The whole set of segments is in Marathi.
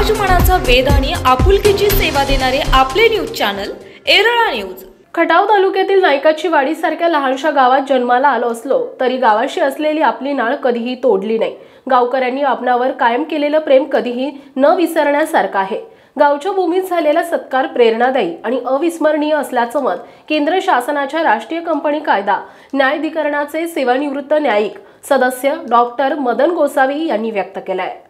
मनाचा वेध आणि आपुलकीची सेवा देणारे आपले न्यूज चॅनल एरळा न्यूज खटाव तालुक्यातील नायकाची वाडीसारख्या लहानशा गावात जन्माला आलो असलो तरी गावाशी असलेली आपली नाळ कधीही तोडली नाही गावकऱ्यांनी आपणावर कायम केलेलं प्रेम कधीही न विसरण्यासारखं आहे गावच्या भूमीत झालेला सत्कार प्रेरणादायी आणि अविस्मरणीय असल्याचं मत केंद्र शासनाच्या राष्ट्रीय कंपनी कायदा न्यायाधिकरणाचे सेवानिवृत्त न्यायिक सदस्य डॉक्टर मदन गोसावी यांनी व्यक्त केलं आहे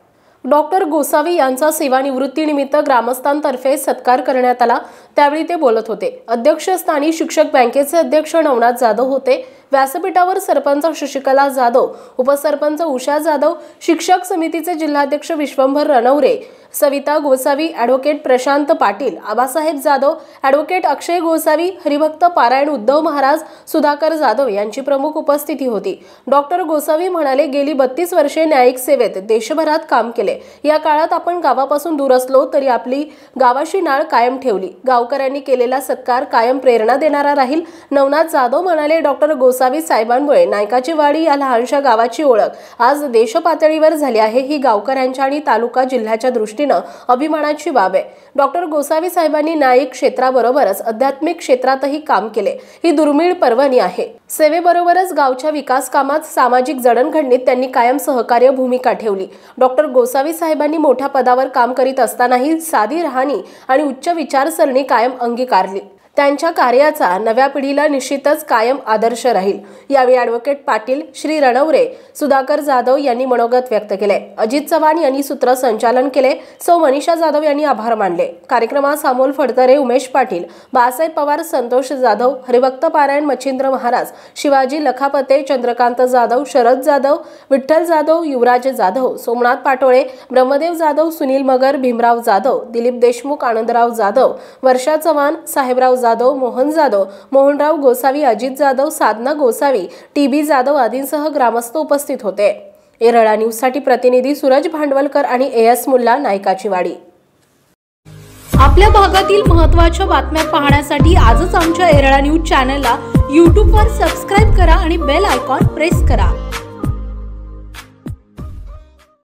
डॉक्टर गोसावी यांचा सेवानिवृत्तीनिमित्त ग्रामस्थांतर्फे सत्कार करण्यात आला त्यावेळी ते बोलत होते अध्यक्षस्थानी शिक्षक बँकेचे अध्यक्ष नवनाथ जाधव होते व्यासपीठावर सरपंच शशिकला जाधव उपसरपंच उषा जाधव शिक्षक समितीचे जिल्हाध्यक्ष विश्वंभर रणवरे सविता गोसावी ॲडव्होकेट प्रशांत पाटील आबासाहेब जाधव ॲडव्होकेट अक्षय गोसावी हरिभक्त पारायण उद्धव महाराज सुधाकर जाधव यांची प्रमुख उपस्थिती होती डॉक्टर गोसावी म्हणाले गेली बत्तीस वर्षे न्यायिक सेवेत देशभरात काम केले या काळात आपण गावापासून दूर असलो तरी आपली गावाशी नाळ कायम ठेवली गाव गावकऱ्यांनी केलेला सत्कार कायम प्रेरणा देणारा राहील नवनाथ जाधव म्हणाले डॉक्टर गोसावी साहेबांमुळे नायकाची वाडी या लहानशा गावाची ओळख आज देशपातळीवर झाली आहे ही गावकऱ्यांच्या आणि तालुका जिल्ह्याच्या दृष्टीनं अभिमानाची बाब आहे डॉक्टर गोसावी साहेबांनी नायक क्षेत्राबरोबरच आध्यात्मिक क्षेत्रातही काम केले ही दुर्मिळ पर्वणी आहे सेवेबरोबरच गावच्या विकास कामात सामाजिक जडणघडणीत त्यांनी कायम सहकार्य भूमिका ठेवली डॉक्टर गोसावी साहेबांनी मोठ्या पदावर काम करीत असतानाही साधी राहणी आणि उच्च विचारसरणी कायम अंगीकारली त्यांच्या कार्याचा नव्या पिढीला निश्चितच कायम आदर्श राहील यावेळी अॅडव्होकेट पाटील श्री रणवरे सुधाकर जाधव यांनी मनोगत व्यक्त केले अजित चव्हाण यांनी सूत्र संचालन केले सौ मनीषा जाधव यांनी आभार मानले कार्यक्रमात सामोल फडतरे उमेश पाटील बाळासाहेब पवार संतोष जाधव हरिभक्त पारायण मच्छिंद्र महाराज शिवाजी लखापते चंद्रकांत जाधव शरद जाधव विठ्ठल जाधव युवराज जाधव सोमनाथ पाटोळे ब्रह्मदेव जाधव सुनील मगर भीमराव जाधव दिलीप देशमुख आनंदराव जाधव वर्षा चव्हाण साहेबराव जाधव मोहन जाधव मोहनराव गोसावी अजित जाधव साधना गोसावी टी बी जाधव आदींसह ग्रामस्थ उपस्थित होते एरळा न्यूज साठी प्रतिनिधी सूरज भांडवलकर आणि ए एस मुल्ला नायकाची वाडी आपल्या भागातील महत्त्वाच्या बातम्या पाहण्यासाठी आजच आमच्या एरळा न्यूज चॅनलला यूट्यूबवर सबस्क्राईब करा आणि बेल आयकॉन प्रेस करा